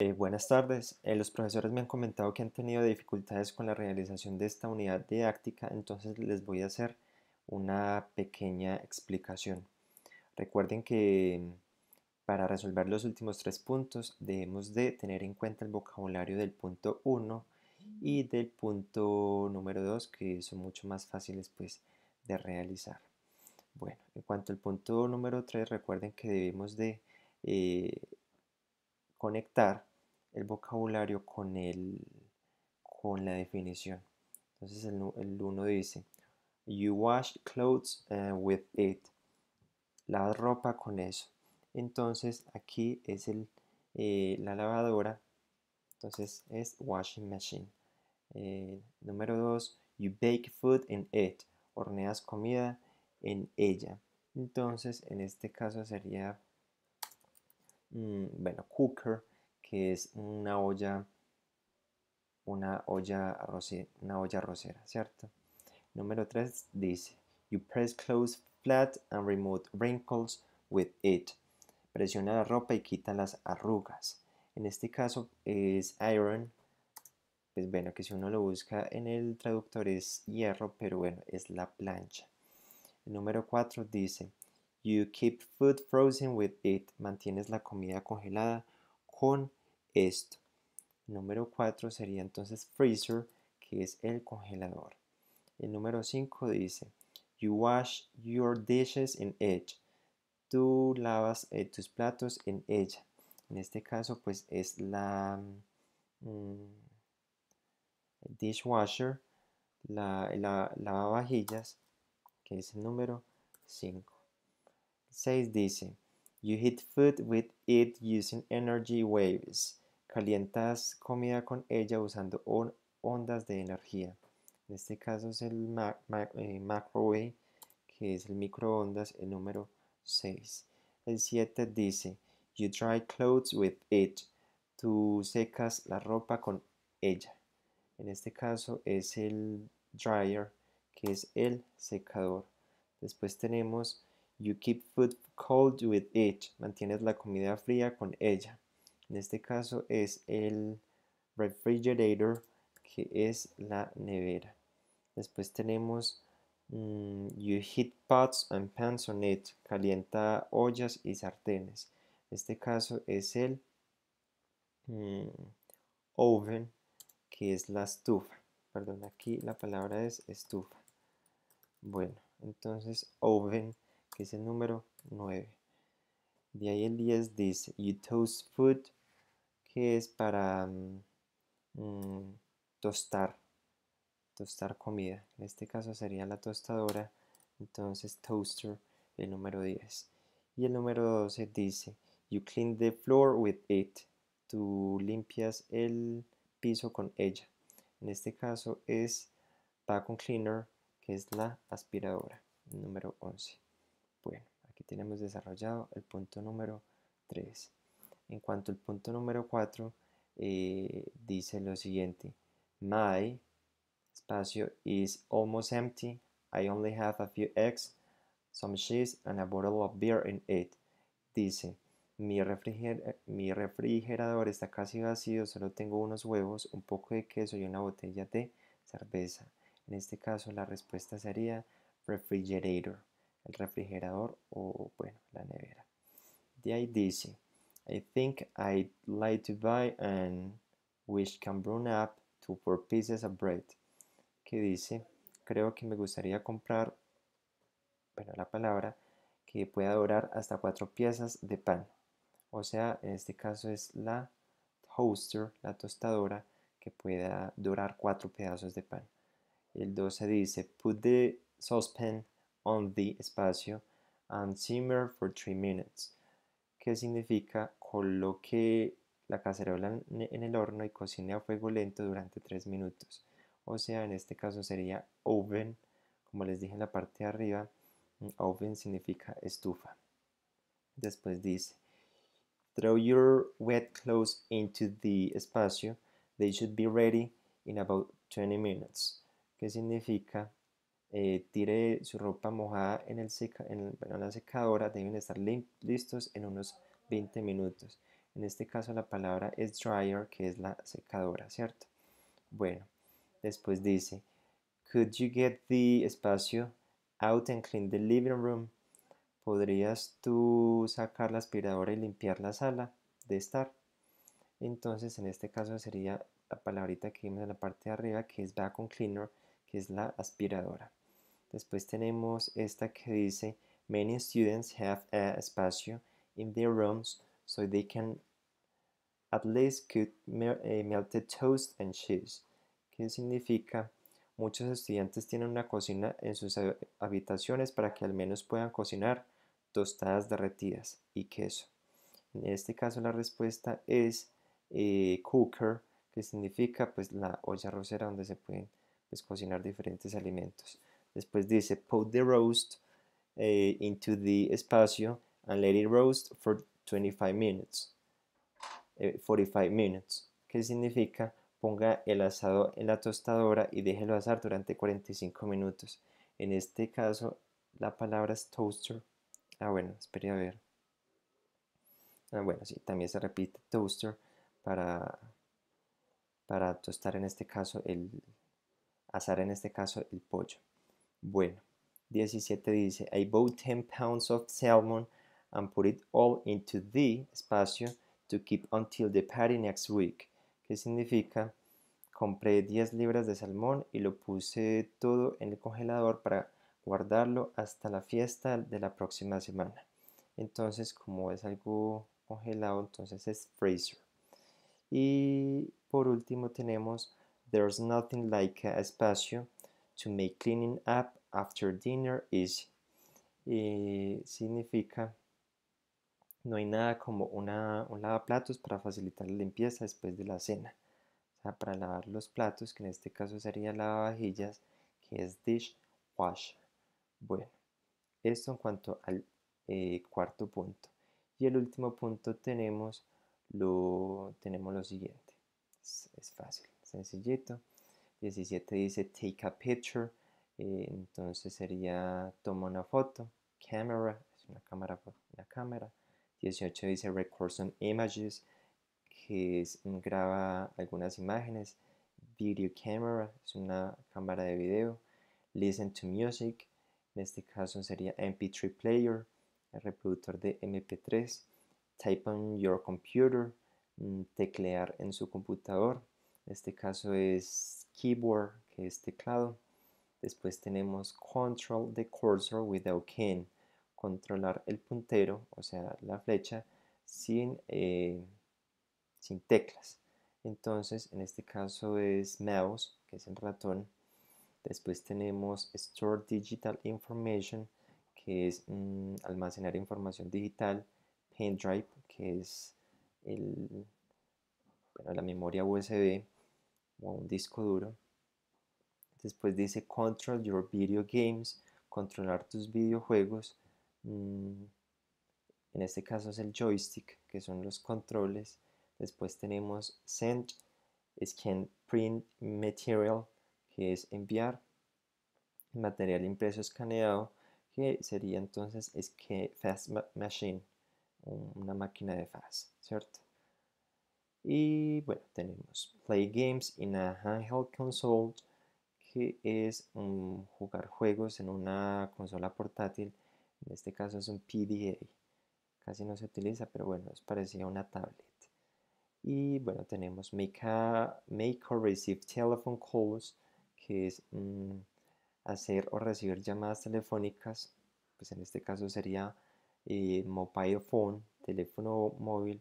Eh, buenas tardes. Eh, los profesores me han comentado que han tenido dificultades con la realización de esta unidad didáctica, entonces les voy a hacer una pequeña explicación. Recuerden que para resolver los últimos tres puntos debemos de tener en cuenta el vocabulario del punto 1 y del punto número 2 que son mucho más fáciles pues de realizar. Bueno, en cuanto al punto número 3 recuerden que debemos de eh, conectar el vocabulario con, el, con la definición. Entonces el 1 dice, you wash clothes eh, with it. La ropa con eso. Entonces aquí es el, eh, la lavadora. Entonces es washing machine. Eh, número 2, you bake food in it. Horneas comida en ella. Entonces en este caso sería Mm, bueno, cooker, que es una olla, una olla, una olla arrocera, ¿cierto? Número 3 dice, you press close flat and remove wrinkles with it. Presiona la ropa y quita las arrugas. En este caso es iron, pues bueno, que si uno lo busca en el traductor es hierro, pero bueno, es la plancha. número 4 dice, You keep food frozen with it. Mantienes la comida congelada con esto. Número 4 sería entonces freezer, que es el congelador. El número 5 dice, You wash your dishes in it. Tú lavas eh, tus platos en ella. En este caso, pues es la mm, dishwasher, la, lavavajillas, que es el número 5. 6 dice, You heat food with it using energy waves. Calientas comida con ella usando ondas de energía. En este caso es el eh, micro que es el microondas, el número 6. El 7 dice, You dry clothes with it. Tú secas la ropa con ella. En este caso es el dryer, que es el secador. Después tenemos You keep food cold with it. Mantienes la comida fría con ella. En este caso es el refrigerator, que es la nevera. Después tenemos mm, You heat pots and pans on it. Calienta ollas y sartenes. En este caso es el mm, oven, que es la estufa. Perdón, aquí la palabra es estufa. Bueno, entonces oven que es el número 9. De ahí el 10 dice, you toast food, que es para mm, mm, tostar, tostar comida. En este caso sería la tostadora, entonces toaster, el número 10. Y el número 12 dice, you clean the floor with it. Tú limpias el piso con ella. En este caso es vacuum cleaner, que es la aspiradora, número 11. Bueno, aquí tenemos desarrollado el punto número 3. En cuanto al punto número 4, eh, dice lo siguiente. My espacio is almost empty. I only have a few eggs, some cheese and a bottle of beer in it. Dice, mi, mi refrigerador está casi vacío, solo tengo unos huevos, un poco de queso y una botella de cerveza. En este caso la respuesta sería refrigerator el refrigerador o bueno, la nevera. De ahí dice, I think I'd like to buy an Wish can burn up to four pieces of bread. Que dice, creo que me gustaría comprar, bueno, la palabra, que pueda durar hasta cuatro piezas de pan. O sea, en este caso es la toaster, la tostadora, que pueda durar cuatro pedazos de pan. El 12 dice, put the saucepan on the espacio and simmer for three minutes, que significa coloque la cacerola en el horno y cocine a fuego lento durante tres minutos. O sea, en este caso sería oven, como les dije en la parte de arriba, mm, oven significa estufa. Después dice, throw your wet clothes into the espacio, they should be ready in about 20 minutes, que significa eh, tire su ropa mojada en, el la secadora, deben estar listos en unos 20 minutos. En este caso la palabra es dryer, que es la secadora, ¿cierto? Bueno, después dice, could you get the espacio out and clean the living room? ¿Podrías tú sacar la aspiradora y limpiar la sala de estar? Entonces, en este caso sería la palabrita que vimos en la parte de arriba, que es vacuum cleaner, que es la aspiradora. Después tenemos esta que dice, many students have a espacio in their rooms so they can at least cook eh, melted toast and cheese. ¿Qué significa? Muchos estudiantes tienen una cocina en sus habitaciones para que al menos puedan cocinar tostadas derretidas y queso. En este caso la respuesta es eh, cooker, que significa pues la olla rosera donde se pueden pues, cocinar diferentes alimentos. Después dice, put the roast eh, into the espacio and let it roast for 25 minutes. 45 eh, minutes. ¿Qué significa? Ponga el asado en la tostadora y déjelo asar durante 45 minutos. En este caso, la palabra es toaster. Ah, bueno, esperé a ver. Ah, bueno, sí, también se repite toaster para, para tostar en este caso el, asar en este caso el pollo. Bueno, 17 dice, I bought 10 pounds of salmon and put it all into the espacio to keep until the party next week. ¿Qué significa? Compré 10 libras de salmón y lo puse todo en el congelador para guardarlo hasta la fiesta de la próxima semana. Entonces, como es algo congelado, entonces es freezer. Y por último tenemos There's nothing like a espacio to make cleaning up after dinner is eh, significa, no hay nada como una, un lavaplatos para facilitar la limpieza después de la cena. O sea, para lavar los platos, que en este caso sería lavavajillas, que es wash Bueno, esto en cuanto al eh, cuarto punto. Y el último punto tenemos lo, tenemos lo siguiente. es fácil, sencillito. 17 dice take a picture, eh, entonces sería toma una foto, camera, es una cámara, pues, una cámara. 18 dice record some images, que es, mm, graba algunas imágenes. Video camera, es una cámara de video. Listen to music, en este caso sería MP3 player, el reproductor de MP3. Type on your computer, mm, teclear en su computador. En este caso es keyboard, que es teclado. Después tenemos control the cursor without can, controlar el puntero, o sea, la flecha, sin, eh, sin teclas. Entonces, en este caso es mouse, que es el ratón. Después tenemos store digital information, que es mm, almacenar información digital. drive que es la memoria USB o un disco duro. Después dice control your video games, controlar tus videojuegos. Mm, en este caso es el joystick, que son los controles. Después tenemos send, scan print material, que es enviar material impreso escaneado, que sería entonces es que fast machine, una máquina de fast, ¿cierto? Y bueno, tenemos Play Games in a Handheld Console, que es jugar juegos en una consola portátil. En este caso es un PDA. Casi no se utiliza, pero bueno, es parecido a una tablet. Y bueno, tenemos Make, or Receive Telephone Calls, que es mm, hacer o recibir llamadas telefónicas. Pues en este caso sería eh, Mobile Phone, teléfono móvil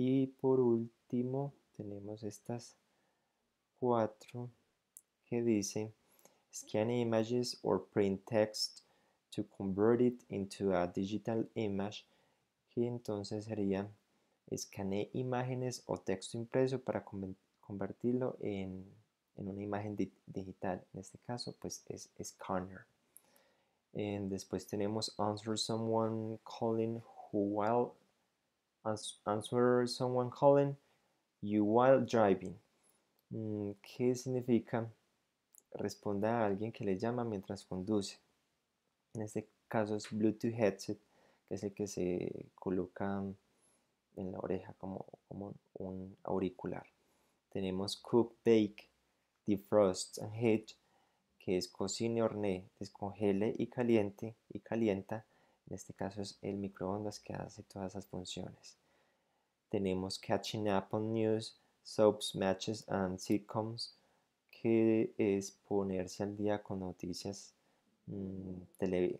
y por último tenemos estas cuatro que dicen scan images or print text to convert it into a digital image que entonces sería escanea imágenes o texto impreso para convertirlo en, una imagen digital. En este caso, pues es scanner. Y después tenemos answer someone calling who while answer someone calling you while driving. Mm, ¿Qué significa? Responda a alguien que le llama mientras conduce. En este caso es Bluetooth headset, que es el que se coloca en la oreja como, como un auricular. Tenemos cook, bake, defrost and Heat que es cocine, hornee, descongele y caliente y calienta en este caso es el microondas que hace todas esas funciones. Tenemos Catching Up on News, Soaps, Matches and Sitcoms, que es ponerse al día con noticias, mm,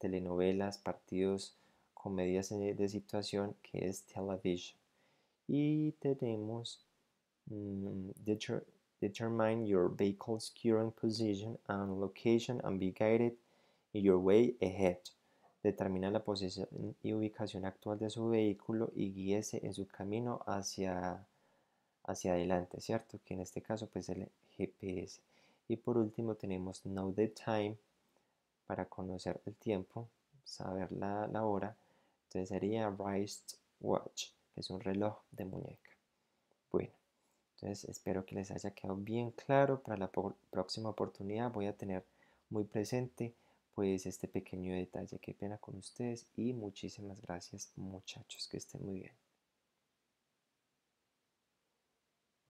telenovelas, partidos, comedias de situación, que es Television. Y tenemos mm, Determine your vehicle's current position and location and be guided in your way ahead determina la posición y ubicación actual de su vehículo y guíese en su camino hacia, hacia adelante, ¿cierto? Que en este caso pues el GPS. Y por último tenemos Know the Time para conocer el tiempo, saber la, hora. Entonces sería Wrist Watch, que es un reloj de muñeca. Bueno, entonces espero que les haya quedado bien claro. Para la próxima oportunidad voy a tener muy presente pues este pequeño detalle. Qué pena con ustedes y muchísimas gracias muchachos, que estén muy bien.